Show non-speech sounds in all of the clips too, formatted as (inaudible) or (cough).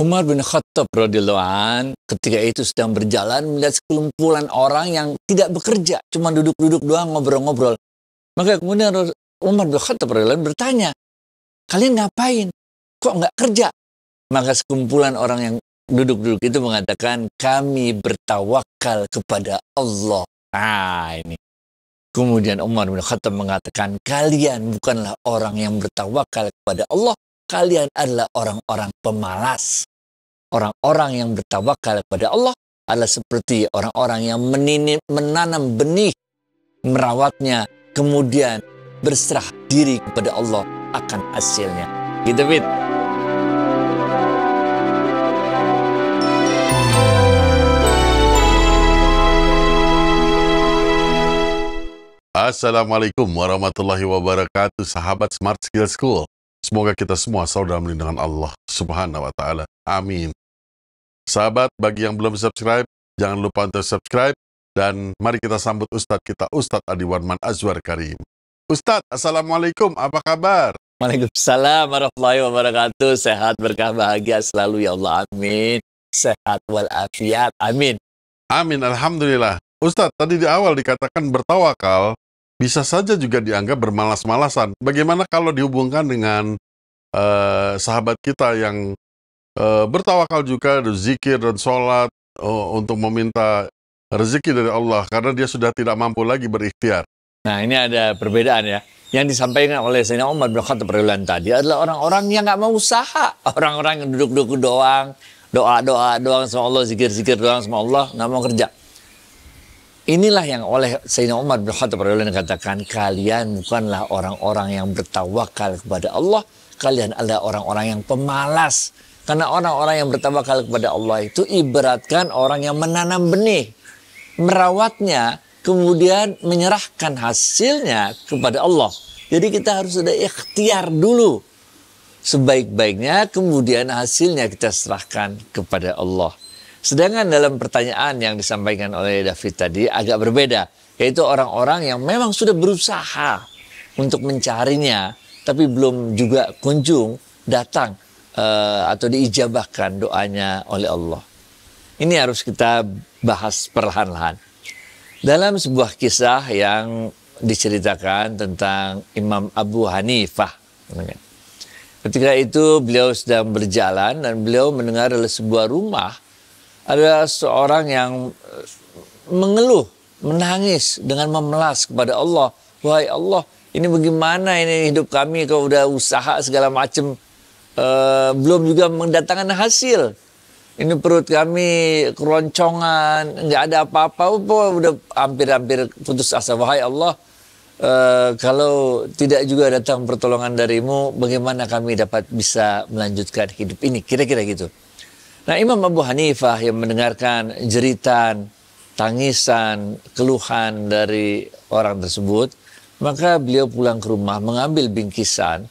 Umar bin Khattab radhiyallahu an ketika itu sedang berjalan melihat sekumpulan orang yang tidak bekerja, cuma duduk-duduk doang ngobrol-ngobrol. Maka kemudian Umar bin Khattab radhiyallahu bertanya, "Kalian ngapain? Kok nggak kerja?" Maka sekumpulan orang yang duduk-duduk itu mengatakan, "Kami bertawakal kepada Allah." Ah, ini. Kemudian Umar bin Khattab mengatakan, "Kalian bukanlah orang yang bertawakal kepada Allah, kalian adalah orang-orang pemalas. Orang-orang yang bertawakal kepada Allah adalah seperti orang-orang yang meninip, menanam benih, merawatnya, kemudian berserah diri kepada Allah akan hasilnya. Gitu, Fit. Assalamualaikum warahmatullahi wabarakatuh sahabat Smart Skill School. Semoga kita semua saudara lindungan Allah Subhanahu wa taala. Amin. Sahabat, bagi yang belum subscribe, jangan lupa untuk subscribe dan mari kita sambut Ustadz kita, Ustadz Adi Warman Azwar Karim. Ustadz, Assalamualaikum, apa kabar? Waalaikumsalam warahmatullahi wabarakatuh. Sehat, berkah, bahagia selalu ya Allah. Amin. Sehat walafiat. Amin. Amin, Alhamdulillah. Ustadz, tadi di awal dikatakan bertawakal bisa saja juga dianggap bermalas-malasan. Bagaimana kalau dihubungkan dengan uh, sahabat kita yang uh, bertawakal juga, zikir dan sholat uh, untuk meminta rezeki dari Allah karena dia sudah tidak mampu lagi berikhtiar. Nah ini ada perbedaan ya. Yang disampaikan oleh Sayyidina Umar bin Khattab tadi adalah orang-orang yang nggak mau usaha. Orang-orang yang duduk-duduk doang, doa-doa doang sama Allah, zikir-zikir doang sama Allah, nggak mau kerja. Inilah yang oleh Sayyidina Umar bin Khattab katakan kalian bukanlah orang-orang yang bertawakal kepada Allah, kalian adalah orang-orang yang pemalas. Karena orang-orang yang bertawakal kepada Allah itu ibaratkan orang yang menanam benih, merawatnya, kemudian menyerahkan hasilnya kepada Allah. Jadi kita harus sudah ikhtiar dulu sebaik-baiknya, kemudian hasilnya kita serahkan kepada Allah. Sedangkan dalam pertanyaan yang disampaikan oleh David tadi agak berbeda, yaitu orang-orang yang memang sudah berusaha untuk mencarinya, tapi belum juga kunjung datang uh, atau diijabahkan doanya oleh Allah. Ini harus kita bahas perlahan-lahan. Dalam sebuah kisah yang diceritakan tentang Imam Abu Hanifah. Ketika itu beliau sedang berjalan dan beliau mendengar dari sebuah rumah ada seorang yang eh, mengeluh, menangis dengan memelas kepada Allah. Wahai Allah, ini bagaimana ini hidup kami kalau udah usaha segala macam uh, belum juga mendatangkan hasil. Ini perut kami keroncongan, nggak ada apa-apa, oh, oh, udah hampir-hampir putus asa. Wahai Allah, Uh, kalau tidak juga datang pertolongan darimu, bagaimana kami dapat bisa melanjutkan hidup ini? Kira-kira gitu. Nah Imam Abu Hanifah yang mendengarkan jeritan, tangisan, keluhan dari orang tersebut, maka beliau pulang ke rumah mengambil bingkisan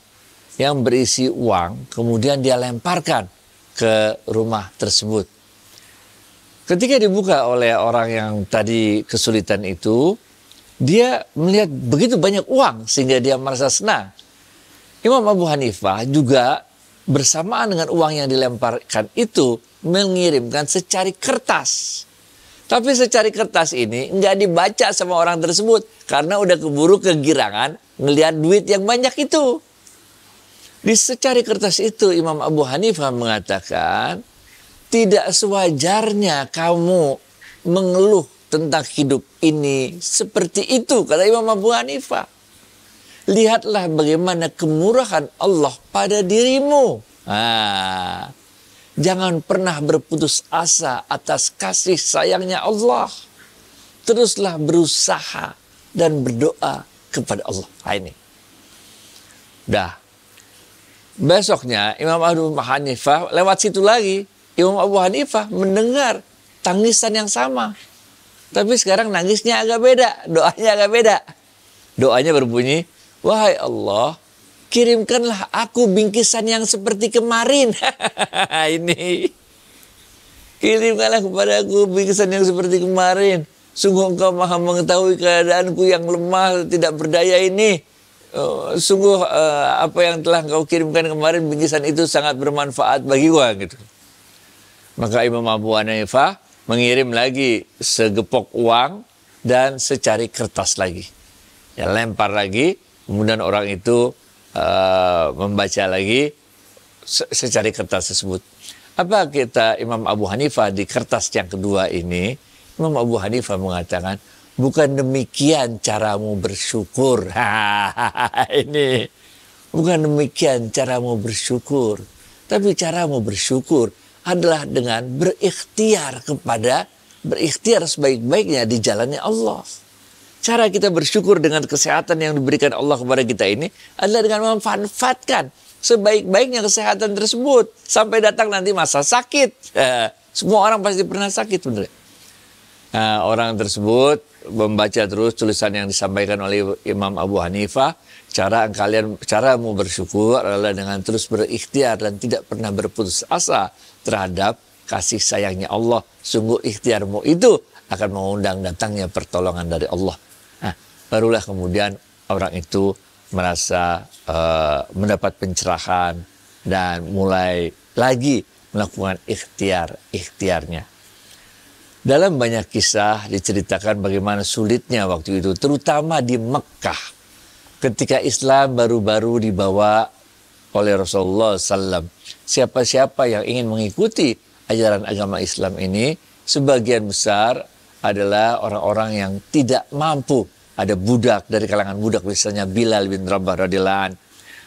yang berisi uang, kemudian dia lemparkan ke rumah tersebut. Ketika dibuka oleh orang yang tadi kesulitan itu, dia melihat begitu banyak uang sehingga dia merasa senang. Imam Abu Hanifah juga bersamaan dengan uang yang dilemparkan itu mengirimkan secari kertas. Tapi secari kertas ini nggak dibaca sama orang tersebut karena udah keburu kegirangan melihat duit yang banyak itu. Di secari kertas itu Imam Abu Hanifah mengatakan tidak sewajarnya kamu mengeluh tentang hidup ini seperti itu kata Imam Abu Hanifah lihatlah bagaimana kemurahan Allah pada dirimu. jangan pernah berputus asa atas kasih sayangnya Allah. Teruslah berusaha dan berdoa kepada Allah. Nah, ini. Dah. Besoknya Imam Abu Hanifah lewat situ lagi. Imam Abu Hanifah mendengar tangisan yang sama. Tapi sekarang nangisnya agak beda, doanya agak beda. Doanya berbunyi, Wahai Allah, kirimkanlah aku bingkisan yang seperti kemarin. (laughs) Ini. Kirimkanlah kepada aku bingkisan yang seperti kemarin. Sungguh engkau maha mengetahui keadaanku yang lemah, tidak berdaya ini. Uh, sungguh uh, apa yang telah engkau kirimkan kemarin bingkisan itu sangat bermanfaat bagi gua ah, gitu. Maka Imam Abu Hanifah mengirim lagi segepok uang dan secari kertas lagi. Ya lempar lagi kemudian orang itu uh, membaca lagi se secari kertas tersebut. Apa kita Imam Abu Hanifah di kertas yang kedua ini, Imam Abu Hanifah mengatakan, bukan demikian caramu bersyukur. (laughs) ini bukan demikian caramu bersyukur. Tapi caramu bersyukur adalah dengan berikhtiar kepada berikhtiar sebaik-baiknya di jalannya Allah cara kita bersyukur dengan kesehatan yang diberikan Allah kepada kita ini adalah dengan memanfaatkan sebaik-baiknya kesehatan tersebut sampai datang nanti masa sakit. Eh, semua orang pasti pernah sakit benar. Nah, eh, orang tersebut membaca terus tulisan yang disampaikan oleh Imam Abu Hanifah cara kalian caramu bersyukur adalah dengan terus berikhtiar dan tidak pernah berputus asa terhadap kasih sayangnya Allah sungguh ikhtiarmu itu akan mengundang datangnya pertolongan dari Allah barulah kemudian orang itu merasa uh, mendapat pencerahan dan mulai lagi melakukan ikhtiar ikhtiarnya. Dalam banyak kisah diceritakan bagaimana sulitnya waktu itu, terutama di Mekah, ketika Islam baru-baru dibawa oleh Rasulullah SAW. Siapa-siapa yang ingin mengikuti ajaran agama Islam ini, sebagian besar adalah orang-orang yang tidak mampu ada budak dari kalangan budak misalnya Bilal bin Rabah Radilan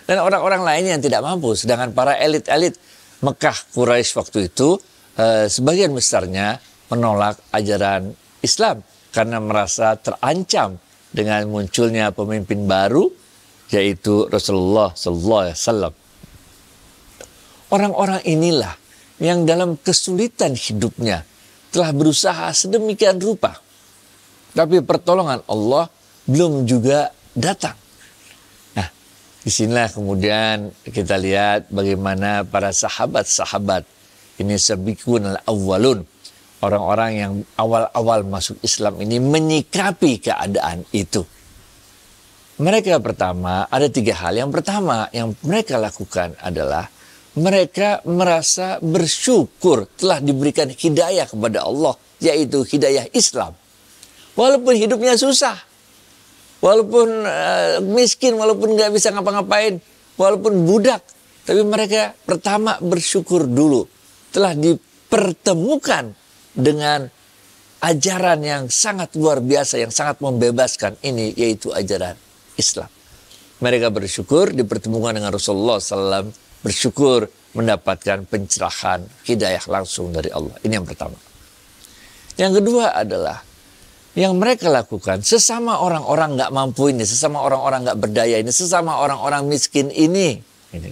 dan orang-orang lain yang tidak mampu sedangkan para elit-elit Mekah Quraisy waktu itu eh, sebagian besarnya menolak ajaran Islam karena merasa terancam dengan munculnya pemimpin baru yaitu Rasulullah sallallahu alaihi wasallam. Orang-orang inilah yang dalam kesulitan hidupnya telah berusaha sedemikian rupa tapi pertolongan Allah belum juga datang. Nah, disinilah kemudian kita lihat bagaimana para sahabat-sahabat ini sebikun al-awwalun orang-orang yang awal-awal masuk Islam ini menyikapi keadaan itu. Mereka pertama ada tiga hal. Yang pertama yang mereka lakukan adalah mereka merasa bersyukur telah diberikan hidayah kepada Allah yaitu hidayah Islam. Walaupun hidupnya susah, walaupun uh, miskin, walaupun nggak bisa ngapa-ngapain, walaupun budak, tapi mereka pertama bersyukur dulu telah dipertemukan dengan ajaran yang sangat luar biasa, yang sangat membebaskan ini, yaitu ajaran Islam. Mereka bersyukur dipertemukan dengan Rasulullah SAW, bersyukur mendapatkan pencerahan hidayah langsung dari Allah. Ini yang pertama. Yang kedua adalah yang mereka lakukan sesama orang-orang nggak -orang mampu ini, sesama orang-orang nggak -orang berdaya ini, sesama orang-orang miskin ini, ini,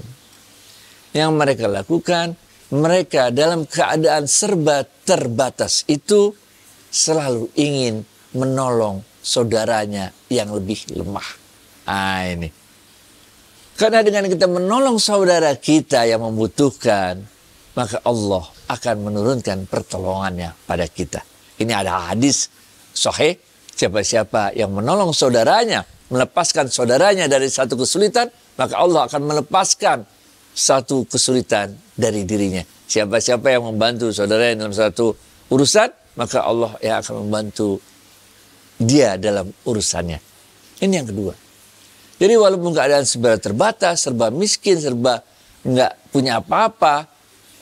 yang mereka lakukan, mereka dalam keadaan serba terbatas itu selalu ingin menolong saudaranya yang lebih lemah. Ah ini. Karena dengan kita menolong saudara kita yang membutuhkan, maka Allah akan menurunkan pertolongannya pada kita. Ini ada hadis Soheh, siapa-siapa yang menolong saudaranya, melepaskan saudaranya dari satu kesulitan, maka Allah akan melepaskan satu kesulitan dari dirinya. Siapa-siapa yang membantu saudaranya dalam satu urusan, maka Allah yang akan membantu dia dalam urusannya. Ini yang kedua. Jadi walaupun keadaan serba terbatas, serba miskin, serba nggak punya apa-apa,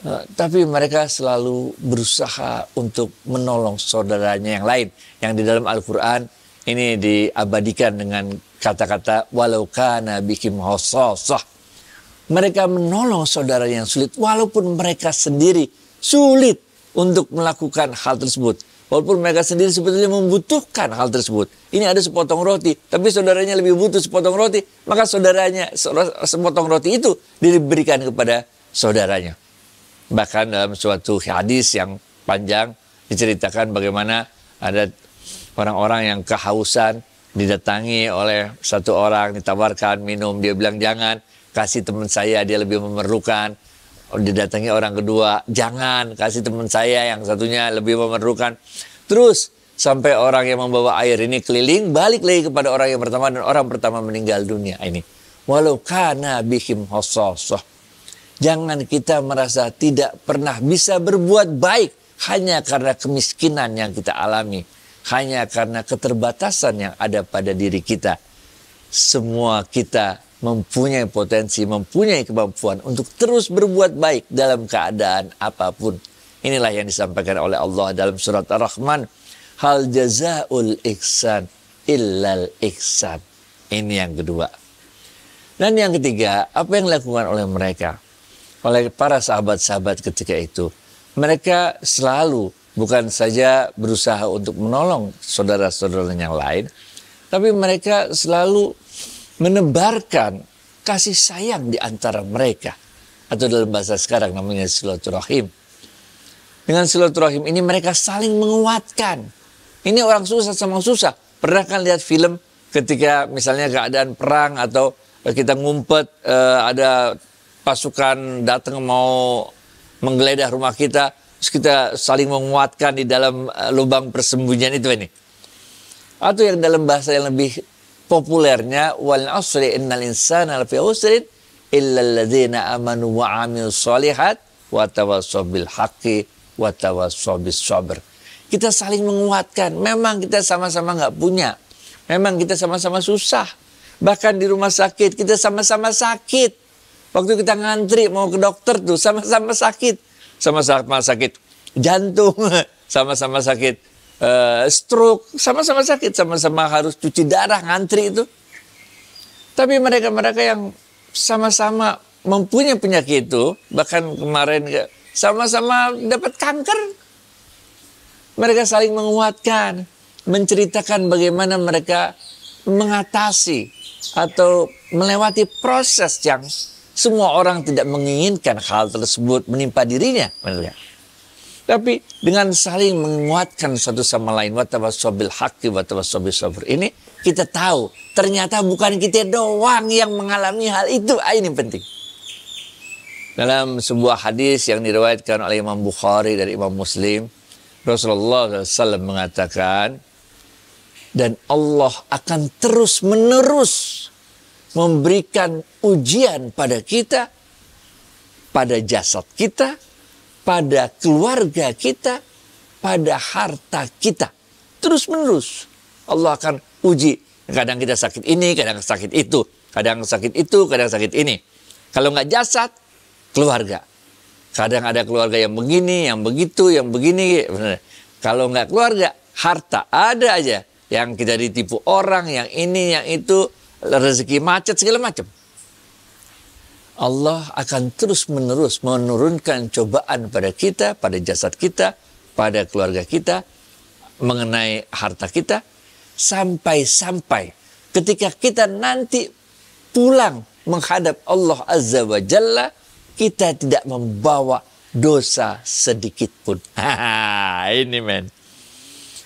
eh, tapi mereka selalu berusaha untuk menolong saudaranya yang lain yang di dalam Al-Quran ini diabadikan dengan kata-kata walau kana bikim hososoh. Mereka menolong saudara yang sulit walaupun mereka sendiri sulit untuk melakukan hal tersebut. Walaupun mereka sendiri sebetulnya membutuhkan hal tersebut. Ini ada sepotong roti, tapi saudaranya lebih butuh sepotong roti. Maka saudaranya, sepotong roti itu diberikan kepada saudaranya. Bahkan dalam suatu hadis yang panjang diceritakan bagaimana ada orang-orang yang kehausan didatangi oleh satu orang ditawarkan minum dia bilang jangan kasih teman saya dia lebih memerlukan didatangi orang kedua jangan kasih teman saya yang satunya lebih memerlukan terus sampai orang yang membawa air ini keliling balik lagi kepada orang yang pertama dan orang pertama meninggal dunia ini walau karena bikin hososoh jangan kita merasa tidak pernah bisa berbuat baik hanya karena kemiskinan yang kita alami hanya karena keterbatasan yang ada pada diri kita. Semua kita mempunyai potensi, mempunyai kemampuan untuk terus berbuat baik dalam keadaan apapun. Inilah yang disampaikan oleh Allah dalam surat Ar-Rahman. Hal jazaul iksan, illal iksan. Ini yang kedua. Dan yang ketiga, apa yang dilakukan oleh mereka? Oleh para sahabat-sahabat ketika itu. Mereka selalu bukan saja berusaha untuk menolong saudara-saudara yang lain, tapi mereka selalu menebarkan kasih sayang di antara mereka atau dalam bahasa sekarang namanya silaturahim. Dengan silaturahim ini mereka saling menguatkan. Ini orang susah sama susah. Pernah kan lihat film ketika misalnya keadaan perang atau eh, kita ngumpet eh, ada pasukan datang mau menggeledah rumah kita Terus kita saling menguatkan di dalam eh, lubang persembunyian itu ini. Atau yang dalam bahasa yang lebih populernya wal asri innal insana lafi usri illa alladzina amanu wa amil salihat wa tawassaw bil haqqi wa tawassaw bis sabr. Kita saling menguatkan. Memang kita sama-sama nggak punya. Memang kita sama-sama susah. Bahkan di rumah sakit kita sama-sama sakit. Waktu kita ngantri mau ke dokter tuh sama-sama sakit sama-sama sakit jantung, sama-sama (laughs) sakit uh, stroke, sama-sama sakit, sama-sama harus cuci darah, ngantri itu. Tapi mereka-mereka yang sama-sama mempunyai penyakit itu, bahkan kemarin sama-sama dapat kanker, mereka saling menguatkan, menceritakan bagaimana mereka mengatasi atau melewati proses yang semua orang tidak menginginkan hal tersebut menimpa dirinya. Ya. Tapi dengan saling menguatkan satu sama lain watawasobil haqqi watawasobil sabr ini kita tahu ternyata bukan kita doang yang mengalami hal itu. Ah, ini penting. Dalam sebuah hadis yang diriwayatkan oleh Imam Bukhari dari Imam Muslim, Rasulullah SAW mengatakan, dan Allah akan terus menerus memberikan ujian pada kita, pada jasad kita, pada keluarga kita, pada harta kita. Terus menerus Allah akan uji. Kadang kita sakit ini, kadang sakit itu, kadang sakit itu, kadang sakit ini. Kalau nggak jasad, keluarga. Kadang ada keluarga yang begini, yang begitu, yang begini. Kalau nggak keluarga, harta ada aja. Yang kita ditipu orang, yang ini, yang itu rezeki macet segala macam. Allah akan terus-menerus menurunkan cobaan pada kita, pada jasad kita, pada keluarga kita, mengenai harta kita, sampai-sampai ketika kita nanti pulang menghadap Allah Azza wa Jalla, kita tidak membawa dosa sedikit pun. (laughs) Ini men.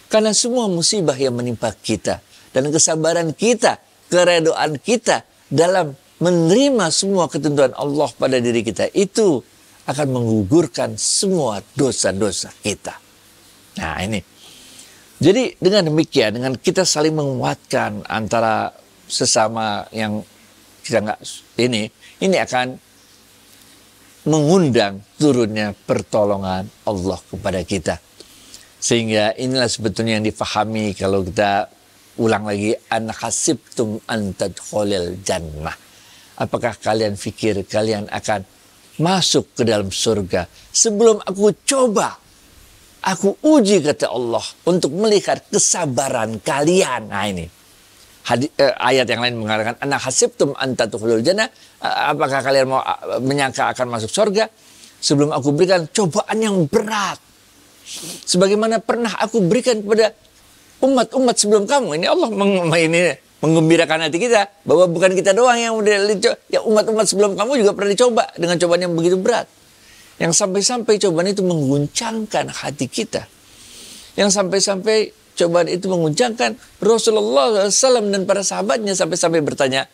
Karena semua musibah yang menimpa kita dan kesabaran kita keredoan kita dalam menerima semua ketentuan Allah pada diri kita itu akan menggugurkan semua dosa-dosa kita. Nah ini. Jadi dengan demikian, dengan kita saling menguatkan antara sesama yang kita nggak ini, ini akan mengundang turunnya pertolongan Allah kepada kita. Sehingga inilah sebetulnya yang difahami kalau kita ulang lagi an khasibtum an tadkhulil jannah apakah kalian pikir kalian akan masuk ke dalam surga sebelum aku coba aku uji kata Allah untuk melihat kesabaran kalian nah ini Hadi, eh, ayat yang lain mengatakan anak an tadkhulil jannah apakah kalian mau menyangka akan masuk surga sebelum aku berikan cobaan yang berat sebagaimana pernah aku berikan kepada umat-umat sebelum kamu. Ini Allah meng ini mengembirakan hati kita bahwa bukan kita doang yang udah dicoba. Ya umat-umat sebelum kamu juga pernah dicoba dengan cobaan yang begitu berat. Yang sampai-sampai cobaan itu mengguncangkan hati kita. Yang sampai-sampai cobaan itu mengguncangkan Rasulullah SAW dan para sahabatnya sampai-sampai bertanya,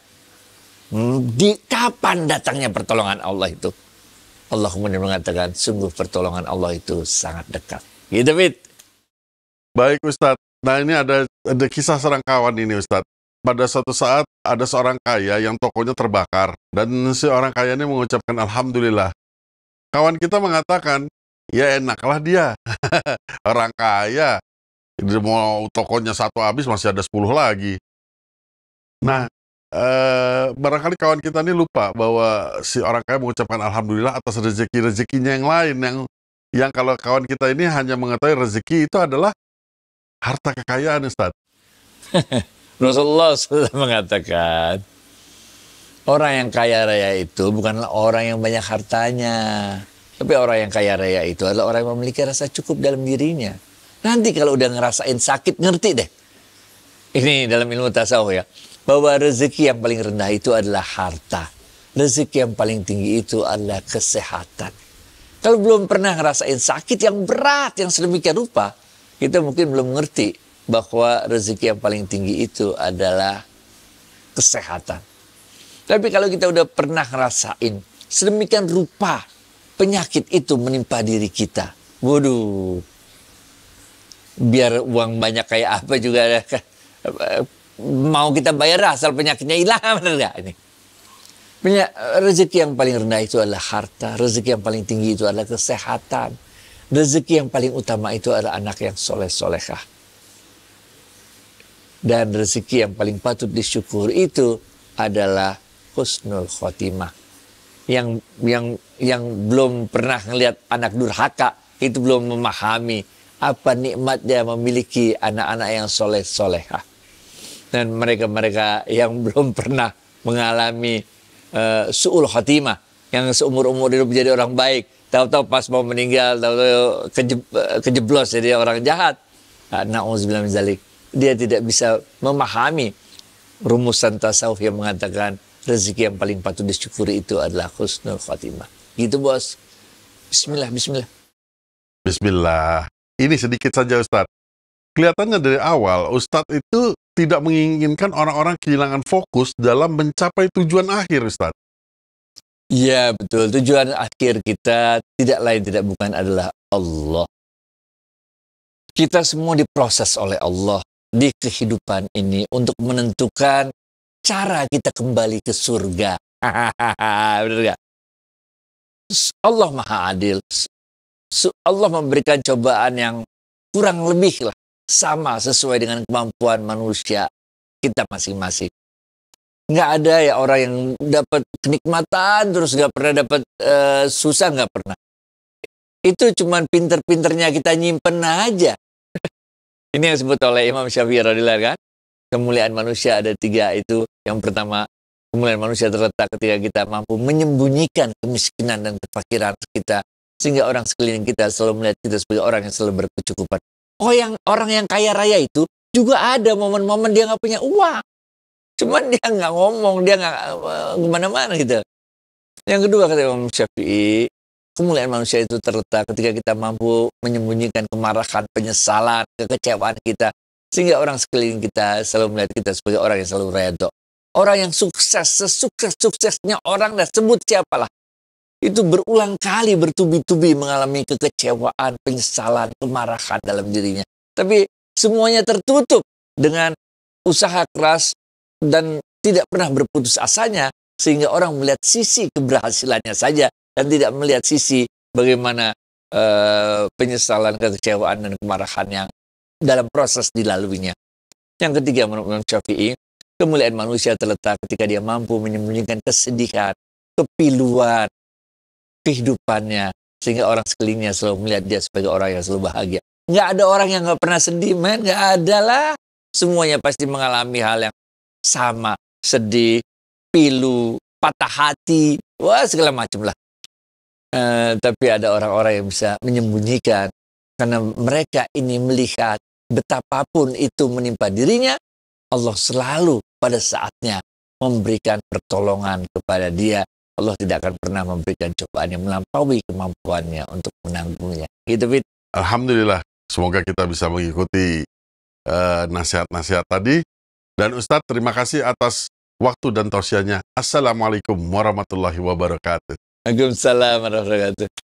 hmm, di kapan datangnya pertolongan Allah itu? Allah kemudian mengatakan, sungguh pertolongan Allah itu sangat dekat. Gitu, Fit. Baik, Ustadz. Nah ini ada ada kisah seorang kawan ini Ustadz. Pada suatu saat ada seorang kaya yang tokonya terbakar dan si orang kaya ini mengucapkan alhamdulillah. Kawan kita mengatakan, ya enaklah dia (laughs) orang kaya. Dia mau tokonya satu habis masih ada sepuluh lagi. Nah, eh, barangkali kawan kita ini lupa bahwa si orang kaya mengucapkan alhamdulillah atas rezeki-rezekinya yang lain yang yang kalau kawan kita ini hanya mengetahui rezeki itu adalah harta kekayaan Ustaz. (laughs) Rasulullah sudah mengatakan, orang yang kaya raya itu bukanlah orang yang banyak hartanya. Tapi orang yang kaya raya itu adalah orang yang memiliki rasa cukup dalam dirinya. Nanti kalau udah ngerasain sakit, ngerti deh. Ini dalam ilmu tasawuf ya. Bahwa rezeki yang paling rendah itu adalah harta. Rezeki yang paling tinggi itu adalah kesehatan. Kalau belum pernah ngerasain sakit yang berat, yang sedemikian rupa, kita mungkin belum mengerti bahwa rezeki yang paling tinggi itu adalah kesehatan. Tapi kalau kita udah pernah ngerasain sedemikian rupa penyakit itu menimpa diri kita. Waduh, biar uang banyak kayak apa juga kan. mau kita bayar asal penyakitnya hilang (laughs) benar nggak ini? Rezeki yang paling rendah itu adalah harta, rezeki yang paling tinggi itu adalah kesehatan rezeki yang paling utama itu adalah anak yang soleh-solehah. Dan rezeki yang paling patut disyukur itu adalah husnul khotimah. Yang yang yang belum pernah melihat anak durhaka itu belum memahami apa nikmatnya memiliki anak-anak yang soleh-solehah. Dan mereka-mereka yang (laughs) belum pernah mengalami uh, su'ul khotimah, yang seumur-umur hidup menjadi orang baik, tahu-tahu pas mau meninggal tahu-tahu keje, kejeblos jadi orang jahat nah, zalik dia tidak bisa memahami rumusan tasawuf yang mengatakan rezeki yang paling patut disyukuri itu adalah khusnul khatimah gitu bos bismillah bismillah bismillah ini sedikit saja Ustadz kelihatannya dari awal Ustadz itu tidak menginginkan orang-orang kehilangan fokus dalam mencapai tujuan akhir Ustadz Ya betul. Tujuan akhir kita tidak lain tidak bukan adalah Allah. Kita semua diproses oleh Allah di kehidupan ini untuk menentukan cara kita kembali ke surga. (laughs) Benar gak? Allah Maha Adil. Allah memberikan cobaan yang kurang lebih lah sama sesuai dengan kemampuan manusia kita masing-masing nggak ada ya orang yang dapat kenikmatan terus nggak pernah dapat uh, eh, susah nggak pernah itu cuman pinter-pinternya kita nyimpen aja (laughs) ini yang disebut oleh Imam Syafi'i radhiyallahu kan kemuliaan manusia ada tiga itu yang pertama kemuliaan manusia terletak ketika kita mampu menyembunyikan kemiskinan dan kefakiran kita sehingga orang sekeliling kita selalu melihat kita sebagai orang yang selalu berkecukupan oh yang orang yang kaya raya itu juga ada momen-momen dia nggak punya uang Cuman dia nggak ngomong, dia nggak eh, kemana-mana gitu. Yang kedua kata Imam Syafi'i, kemuliaan manusia itu terletak ketika kita mampu menyembunyikan kemarahan, penyesalan, kekecewaan kita. Sehingga orang sekeliling kita selalu melihat kita sebagai orang yang selalu redo. Orang yang sukses, sesukses-suksesnya orang dan sebut siapalah. Itu berulang kali bertubi-tubi mengalami kekecewaan, penyesalan, kemarahan dalam dirinya. Tapi semuanya tertutup dengan usaha keras dan tidak pernah berputus asanya sehingga orang melihat sisi keberhasilannya saja dan tidak melihat sisi bagaimana uh, penyesalan, kekecewaan dan kemarahan yang dalam proses dilaluinya. Yang ketiga menurut Imam Syafi'i, kemuliaan manusia terletak ketika dia mampu menyembunyikan kesedihan, kepiluan kehidupannya sehingga orang sekelilingnya selalu melihat dia sebagai orang yang selalu bahagia. Nggak ada orang yang nggak pernah sedih, men. Nggak ada lah. Semuanya pasti mengalami hal yang sama, sedih, pilu, patah hati, wah segala macam lah. Uh, tapi ada orang-orang yang bisa menyembunyikan karena mereka ini melihat betapapun itu menimpa dirinya, Allah selalu pada saatnya memberikan pertolongan kepada dia. Allah tidak akan pernah memberikan cobaan yang melampaui kemampuannya untuk menanggungnya. Gitu, Fit. Alhamdulillah, semoga kita bisa mengikuti nasihat eh, nasihat-nasihat tadi dan Ustadz, terima kasih atas waktu dan tausiahnya. Assalamualaikum warahmatullahi wabarakatuh. Waalaikumsalam warahmatullahi wabarakatuh.